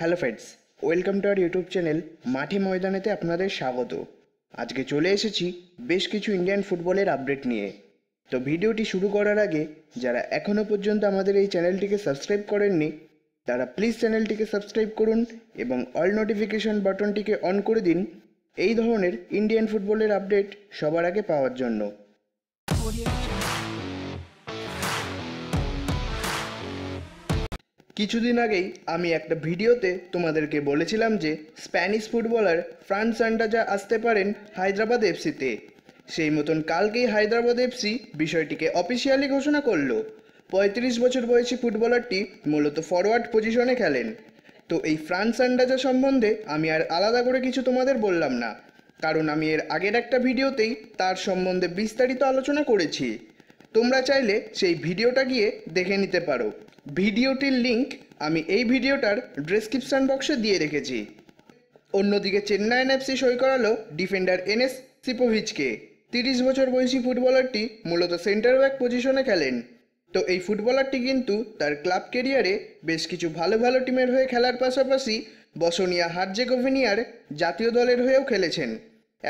hello friends welcome to our YouTube channel মাঠে ময়দানেতে আপনাদের স্বাগত আজকে চলে এসেছি বেশ কিছু ইন্ডিয়ান ফুটবলের আপডেট নিয়ে তো ভিডিওটি শুরু করার আগে যারা এখনও পর্যন্ত আমাদের এই চ্যানেলটিকে সাবস্ক্রাইব করেননি তারা প্লিজ চ্যানেলটিকে সাবস্ক্রাইব করুন এবং অল নোটিফিকেশন বাটনটিকে অন করে দিন এই ধরনের ইন্ডিয়ান ফুটবলের আপডেট সবার আগে পাওয়ার জন্য কিছুদিন আগেই আমি একটা ভিডিওতে তোমাদেরকে বলেছিলাম যে স্প্যানিশ ফুটবলার ফ্রান্স সান্টাজা আসতে পারেন হায়দ্রাবাদ এফসিতে সেই মতন কালকেই হায়দ্রাবাদ এফসি বিষয়টিকে অফিসিয়ালি ঘোষণা করলো পঁয়ত্রিশ বছর বয়সী ফুটবলারটি মূলত ফরওয়ার্ড পজিশনে খেলেন তো এই ফ্রান্স আন্ডাজা সম্বন্ধে আমি আর আলাদা করে কিছু তোমাদের বললাম না কারণ আমি এর আগের একটা ভিডিওতেই তার সম্বন্ধে বিস্তারিত আলোচনা করেছি তোমরা চাইলে সেই ভিডিওটা গিয়ে দেখে নিতে পারো ভিডিওটির লিঙ্ক আমি এই ভিডিওটার ডিসক্রিপশান বক্সে দিয়ে রেখেছি অন্যদিকে চেন্নাইন এফসি সই করালো ডিফেন্ডার এনএস সিপোভিচকে তিরিশ বছর বয়সী ফুটবলারটি মূলত সেন্টার ব্যাক পজিশনে খেলেন তো এই ফুটবলারটি কিন্তু তার ক্লাব কেরিয়ারে বেশ কিছু ভালো ভালো টিমের হয়ে খেলার পাশাপাশি বসনিয়া গোভিনিয়ার জাতীয় দলের হয়েও খেলেছেন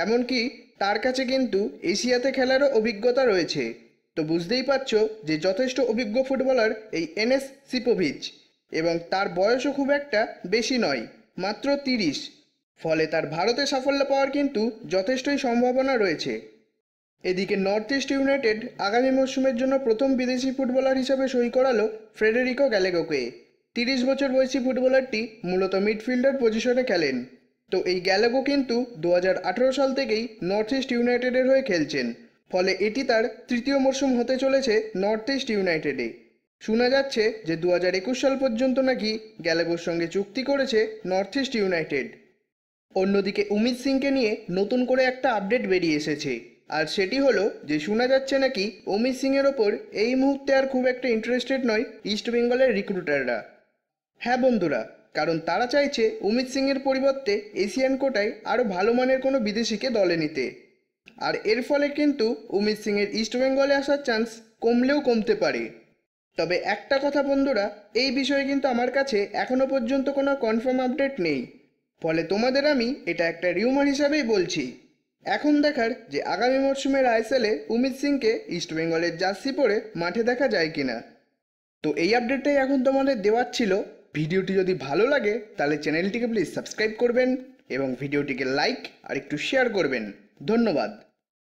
এমনকি তার কাছে কিন্তু এশিয়াতে খেলারও অভিজ্ঞতা রয়েছে তো বুঝতেই পারছো যে যথেষ্ট অভিজ্ঞ ফুটবলার এই এনএস সিপোভিচ এবং তার বয়সও খুব একটা বেশি নয় মাত্র তিরিশ ফলে তার ভারতে সাফল্য পাওয়ার কিন্তু যথেষ্টই সম্ভাবনা রয়েছে এদিকে নর্থ ইস্ট ইউনাইটেড আগামী মরশুমের জন্য প্রথম বিদেশি ফুটবলার হিসেবে সই করালো ফ্রেডেরিকো গ্যালেগোকে তিরিশ বছর বয়সী ফুটবলারটি মূলত মিডফিল্ডার পজিশনে খেলেন তো এই গ্যালেগো কিন্তু দু সাল থেকেই নর্থ ইস্ট ইউনাইটেডের হয়ে খেলছেন ফলে এটি তার তৃতীয় মরশুম হতে চলেছে নর্থ ইস্ট ইউনাইটেডে শোনা যাচ্ছে যে দু হাজার একুশ সাল পর্যন্ত নাকি গ্যালাগোর সঙ্গে চুক্তি করেছে নর্থ ইস্ট ইউনাইটেড অন্যদিকে উমিত সিংকে নিয়ে নতুন করে একটা আপডেট বেরিয়ে এসেছে আর সেটি হলো যে শোনা যাচ্ছে নাকি অমিত সিংয়ের ওপর এই মুহূর্তে আর খুব একটা ইন্টারেস্টেড নয় ইস্টবেঙ্গলের রিক্রুটাররা হ্যাঁ বন্ধুরা কারণ তারা চাইছে অমিত সিংয়ের পরিবর্তে এশিয়ান কোটায় আরও ভালো মানের কোনো বিদেশিকে দলে নিতে আর এর ফলে কিন্তু উমিত সিংয়ের ইস্টবেঙ্গলে আসার চান্স কমলেও কমতে পারে তবে একটা কথা বন্ধুরা এই বিষয়ে কিন্তু আমার কাছে এখনও পর্যন্ত কোনো কনফার্ম আপডেট নেই ফলে তোমাদের আমি এটা একটা রিউমার হিসাবেই বলছি এখন দেখার যে আগামী মরশুমের আইএসএলে উমিত সিংকে ইস্টবেঙ্গলের জার্সি পরে মাঠে দেখা যায় কিনা তো এই আপডেটটাই এখন তোমাদের দেওয়ার ছিল ভিডিওটি যদি ভালো লাগে তাহলে চ্যানেলটিকে প্লিজ সাবস্ক্রাইব করবেন এবং ভিডিওটিকে লাইক আর একটু শেয়ার করবেন ধন্যবাদ